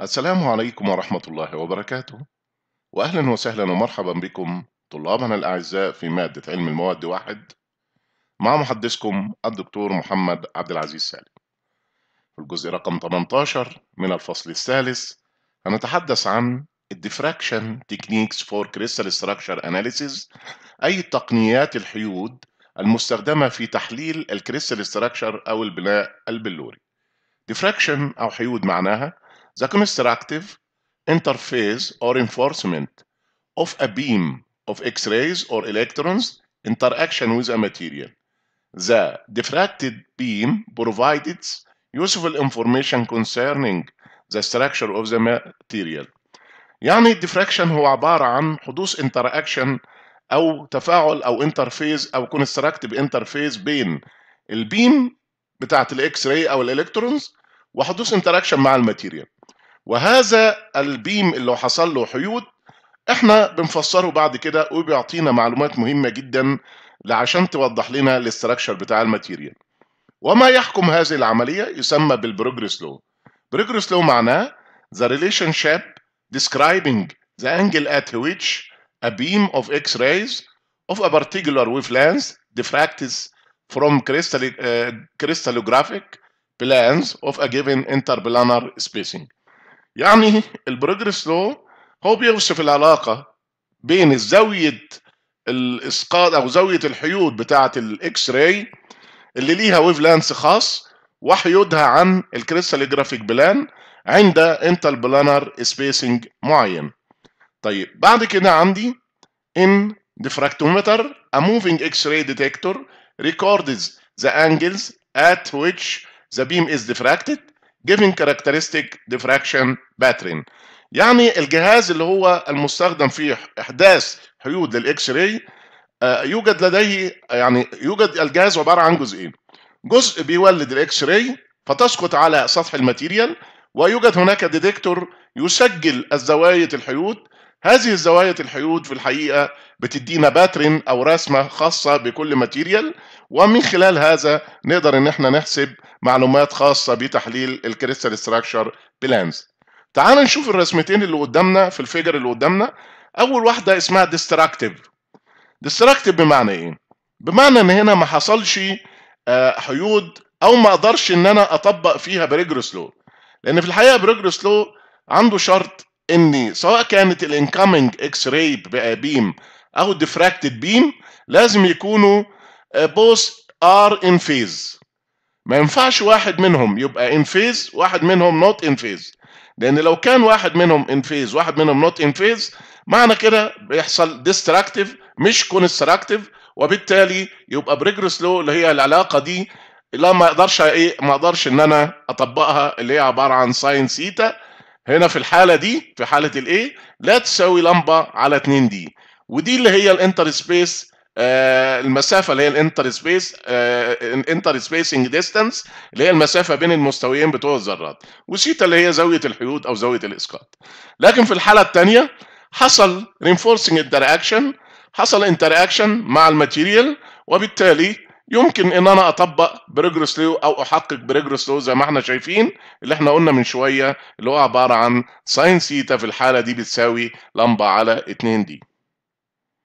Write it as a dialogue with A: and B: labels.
A: السلام عليكم ورحمة الله وبركاته وأهلا وسهلا ومرحبا بكم طلابنا الأعزاء في مادة علم المواد واحد مع محدثكم الدكتور محمد عبد العزيز سالم في الجزء رقم 18 من الفصل الثالث هنتحدث عن الديفراكشن تكنيكس فور كريستال ستراكشر اناليسيز أي تقنيات الحيود المستخدمة في تحليل الكريستال ستراكشر أو البناء البلوري ديفراكشن أو حيود معناها the constructive interface or enforcement of a beam of X-rays or electrons interaction with a material. The diffracted beam provides useful information concerning the structure of the material. يعني diffraction هو عبارة عن حدوث interaction أو تفاعل أو interface أو constructive interface بين البيم بتاعة الإكس راي أو الإلكترونز وحدوث interaction مع الماتيريال. وهذا البيم اللي حصل له حيود احنا بنفسره بعد كده وبيعطينا معلومات مهمه جدا عشان توضح لنا الاستراكشر بتاع الماتيريال وما يحكم هذه العمليه يسمى بالبروجريس لو بروجريس لو معناه the relationship describing the angle at which a beam of x-rays of a particular wavelength diffracts from uh, crystallographic plans of a given interplanar spacing يعني البروجرس لو هو بيوصف العلاقه بين زاويه الاسقاط او زاويه الحيود بتاعه الاكس راي اللي ليها ويف لانس خاص وحيودها عن الكريستالوجرافيك بلان عند انتر بلانر سبيسنج معين طيب بعد كده عندي ان diffractometer a moving اكس راي ديتكتور records the angles at which the beam is diffracted giving characteristic diffraction pattern يعني الجهاز اللي هو المستخدم في احداث حيود للاكس راي آه، يوجد لديه يعني يوجد الجهاز عباره عن جزئين جزء بيولد الاكس راي فتسقط على سطح الماتيريال ويوجد هناك ديتكتور يسجل الزوايا الحيود هذه الزوايا الحيود في الحقيقه بتدينا باترن او رسمه خاصه بكل ماتيريال ومن خلال هذا نقدر ان احنا نحسب معلومات خاصه بتحليل الكريستال ستراكشر بلانز تعال نشوف الرسمتين اللي قدامنا في الفيجر اللي قدامنا اول واحده اسمها ديستراكتيف ديستراكتيف بمعنى ايه بمعنى ان هنا ما حصلش آه، حيود او ما اقدرش ان انا اطبق فيها بريجرس لو لان في الحقيقه بريجرس لو عنده شرط ان سواء كانت الانكامينج اكس راي بيم او الديفراكتد بيم لازم يكونوا بوث ار ان فيز ما ينفعش واحد منهم يبقى ان فيز واحد منهم نوت ان فيز لان لو كان واحد منهم ان فيز واحد منهم نوت ان فيز معنى كده بيحصل ديستراكتيف مش كونستراكتيف وبالتالي يبقى بريجرس لو اللي هي العلاقه دي لا ما اقدرش ايه ما اقدرش ان انا اطبقها اللي هي عباره عن ساين سيتا هنا في الحاله دي في حاله الايه لا تساوي لمبه على 2 دي ودي اللي هي الانتر سبيس آه، المسافه اللي هي الانتر سبيس الانتر سبيسنج ديستانس اللي هي المسافه بين المستويين بتوع الذرات وثيتا اللي هي زاويه الحيود او زاويه الاسقاط لكن في الحاله الثانيه حصل انتر اكشن حصل اكشن مع الماتيريال وبالتالي يمكن ان انا اطبق بريجرس لو او احقق بريجرس لو زي ما احنا شايفين اللي احنا قلنا من شويه اللي هو عباره عن ساين سيتا في الحاله دي بتساوي لمبه على 2 دي